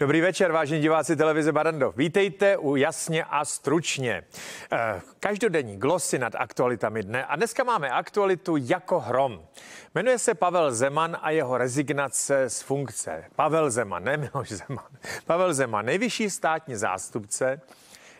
Dobrý večer, vážení diváci televize Barando. Vítejte u Jasně a stručně. Eh, každodenní glosy nad aktualitami dne a dneska máme aktualitu jako hrom. Jmenuje se Pavel Zeman a jeho rezignace z funkce. Pavel Zeman, ne Miloš Zeman. Pavel Zeman, nejvyšší státní zástupce,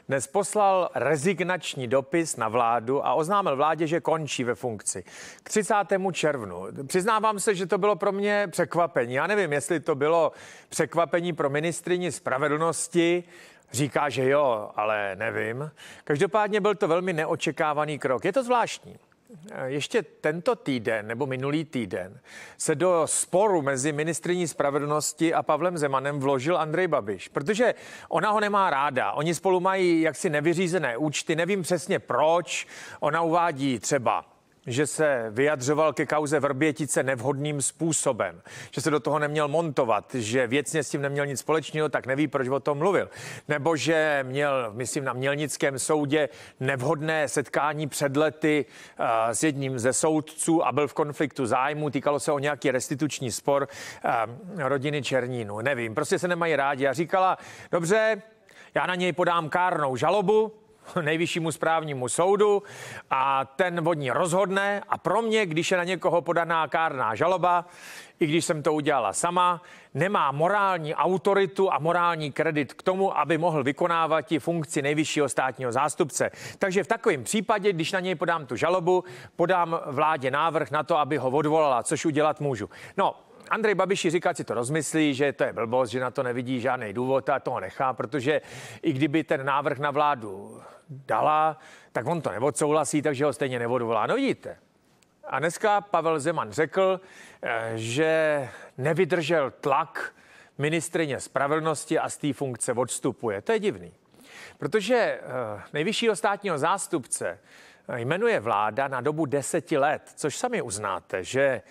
dnes poslal rezignační dopis na vládu a oznámil vládě, že končí ve funkci k 30. červnu. Přiznávám se, že to bylo pro mě překvapení. Já nevím, jestli to bylo překvapení pro ministrini spravedlnosti, Říká, že jo, ale nevím. Každopádně byl to velmi neočekávaný krok. Je to zvláštní. Eh, ještě tento týden nebo minulý týden se do sporu mezi ministriní spravedlnosti a Pavlem Zemanem vložil Andrej Babiš, protože ona ho nemá ráda. Oni spolu mají jaksi nevyřízené účty, nevím přesně proč. Ona uvádí třeba že se vyjadřoval ke kauze Vrbětice nevhodným způsobem, že se do toho neměl montovat, že věcně s tím neměl nic společného, tak neví, proč o tom mluvil. Nebo že měl, myslím, na Mělnickém soudě nevhodné setkání před lety uh, s jedním ze soudců a byl v konfliktu zájmu, týkalo se o nějaký restituční spor uh, rodiny Černínu. Nevím, prostě se nemají rádi. A říkala, dobře, já na něj podám kárnou žalobu, nejvyššímu správnímu soudu a ten vodní rozhodne a pro mě, když je na někoho podaná kárná žaloba, i když jsem to udělala sama, nemá morální autoritu a morální kredit k tomu, aby mohl vykonávat i funkci nejvyššího státního zástupce. Takže v takovém případě, když na něj podám tu žalobu, podám vládě návrh na to, aby ho odvolala, což udělat můžu. No, Andrej Babiši říká, si to rozmyslí, že to je blbost, že na to nevidí žádný důvod a toho nechá, protože i kdyby ten návrh na vládu dala, tak on to neodsouhlasí, takže ho stejně neodvolá. No vidíte. A dneska Pavel Zeman řekl, eh, že nevydržel tlak ministrině spravedlnosti a z té funkce odstupuje. To je divný. Protože eh, nejvyššího státního zástupce jmenuje vláda na dobu deseti let, což sami uznáte, že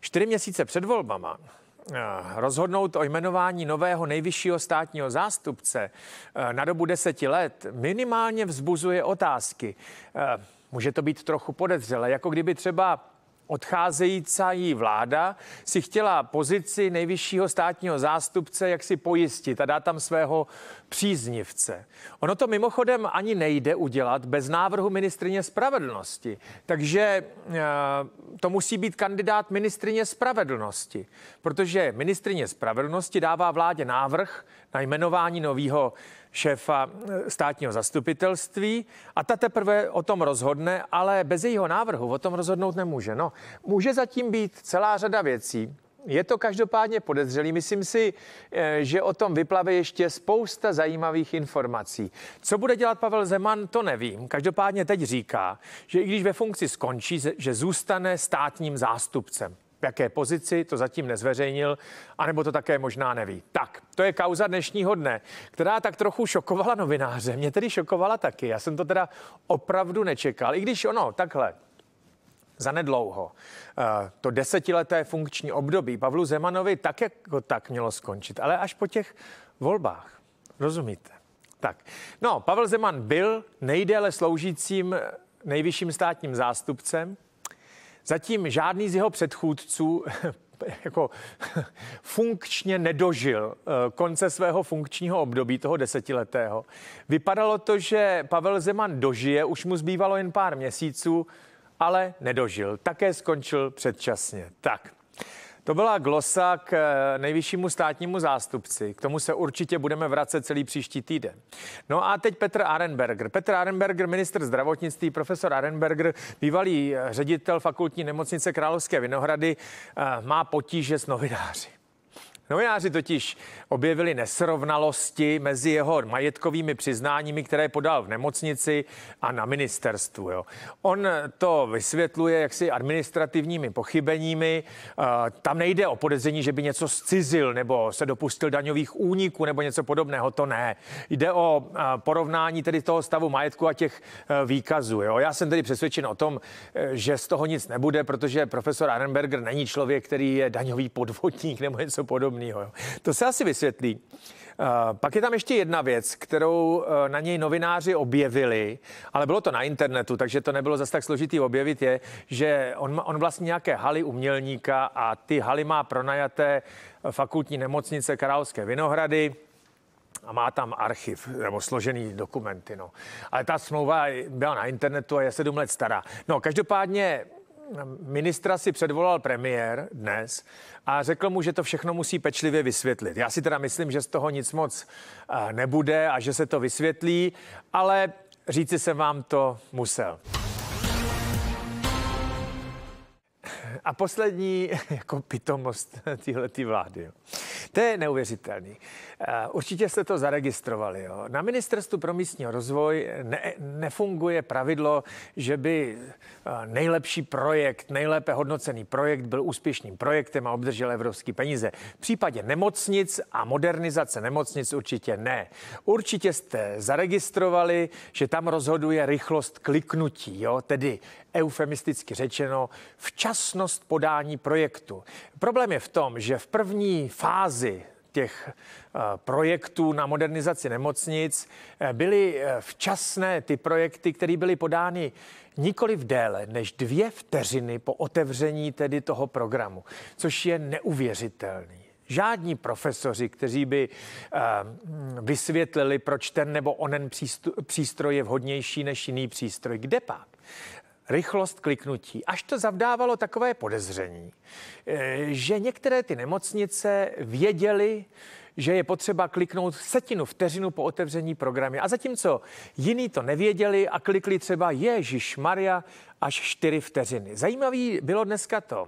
Čtyři měsíce před volbama eh, rozhodnout o jmenování nového nejvyššího státního zástupce eh, na dobu deseti let minimálně vzbuzuje otázky. Eh, může to být trochu podezřelé, jako kdyby třeba Odcházející vláda si chtěla pozici nejvyššího státního zástupce jak si pojistit a dá tam svého příznivce. Ono to mimochodem ani nejde udělat bez návrhu ministrině spravedlnosti. Takže eh, to musí být kandidát ministrině spravedlnosti, protože ministrině spravedlnosti dává vládě návrh na jmenování nového šéfa eh, státního zastupitelství a ta teprve o tom rozhodne, ale bez jejího návrhu o tom rozhodnout nemůže. No, může zatím být celá řada věcí, je to každopádně podezřelý. Myslím si, eh, že o tom vyplave ještě spousta zajímavých informací. Co bude dělat Pavel Zeman, to nevím. Každopádně teď říká, že i když ve funkci skončí, že zůstane státním zástupcem v jaké pozici, to zatím nezveřejnil, anebo to také možná neví. Tak, to je kauza dnešního dne, která tak trochu šokovala novináře. Mě tedy šokovala taky. Já jsem to teda opravdu nečekal, i když ono, takhle, zanedlouho. Eh, to desetileté funkční období Pavlu Zemanovi tak jako tak mělo skončit, ale až po těch volbách. Rozumíte? Tak, no, Pavel Zeman byl nejdéle sloužícím eh, nejvyšším státním zástupcem, Zatím žádný z jeho předchůdců jako funkčně nedožil eh, konce svého funkčního období, toho desetiletého. Vypadalo to, že Pavel Zeman dožije, už mu zbývalo jen pár měsíců, ale nedožil. Také skončil předčasně. Tak, to byla glosa k eh, nejvyššímu státnímu zástupci. K tomu se určitě budeme vracet celý příští týden. No a teď Petr Arenberger. Petr Arenberger, minister zdravotnictví, profesor Arenberger, bývalý eh, ředitel fakultní nemocnice Královské Vinohrady, eh, má potíže s novináři. Novináři totiž objevili nesrovnalosti mezi jeho majetkovými přiznáními, které podal v nemocnici a na ministerstvu. Jo. On to vysvětluje jaksi administrativními pochybeními. Eh, tam nejde o podezření, že by něco zcizil nebo se dopustil daňových úniků nebo něco podobného, to ne. Jde o eh, porovnání tedy toho stavu majetku a těch eh, výkazů. Jo. Já jsem tedy přesvědčen o tom, že z toho nic nebude, protože profesor Arenberger není člověk, který je daňový podvodník nebo něco podobného příjemného. To se asi vysvětlí. Eh, pak je tam ještě jedna věc, kterou eh, na něj novináři objevili, ale bylo to na internetu, takže to nebylo zase tak složitý objevit, je, že on, on vlastně nějaké haly umělníka a ty haly má pronajaté eh, fakultní nemocnice Královské Vinohrady, a má tam archiv nebo složený dokumenty. No. Ale ta smlouva byla na internetu a je sedm let stará. No, každopádně ministra si předvolal premiér dnes a řekl mu, že to všechno musí pečlivě vysvětlit. Já si teda myslím, že z toho nic moc eh, nebude a že se to vysvětlí, ale říci se vám to musel. A poslední jako pitomost téhletý vlády. Jo. To je neuvěřitelný. Eh, určitě jste to zaregistrovali. Jo. Na ministerstvu pro místní rozvoj ne, nefunguje pravidlo, že by eh, nejlepší projekt, nejlépe hodnocený projekt byl úspěšným projektem a obdržel evropské peníze. V případě nemocnic a modernizace nemocnic určitě ne. Určitě jste zaregistrovali, že tam rozhoduje rychlost kliknutí, jo, tedy eufemisticky řečeno, včasnost podání projektu. Problém je v tom, že v první fázi těch eh, projektů na modernizaci nemocnic eh, byly eh, včasné ty projekty, které byly podány nikoli v déle než dvě vteřiny po otevření tedy toho programu, což je neuvěřitelný. Žádní profesoři, kteří by vysvětlili, proč ten nebo onen přístroj je vhodnější než jiný přístroj. Kde pak? rychlost kliknutí. Až to zavdávalo takové podezření, eh, že některé ty nemocnice věděly, že je potřeba kliknout setinu vteřinu po otevření programy. A zatímco jiní to nevěděli a klikli třeba Ježíš Maria až 4 vteřiny. Zajímavý bylo dneska to,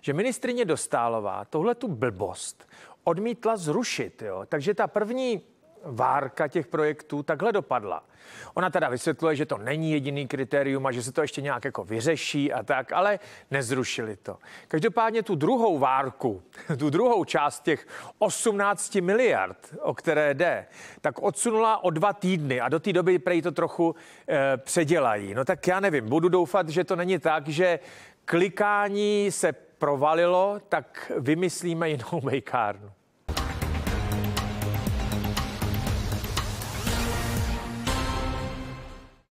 že ministrině Dostálová tohle tu blbost odmítla zrušit. Jo. Takže ta první várka těch projektů takhle dopadla. Ona teda vysvětluje, že to není jediný kritérium a že se to ještě nějak jako vyřeší a tak, ale nezrušili to. Každopádně tu druhou várku, tu druhou část těch 18 miliard, o které jde, tak odsunula o dva týdny a do té doby prej to trochu e, předělají. No tak já nevím, budu doufat, že to není tak, že klikání se provalilo, tak vymyslíme jinou mejkárnu.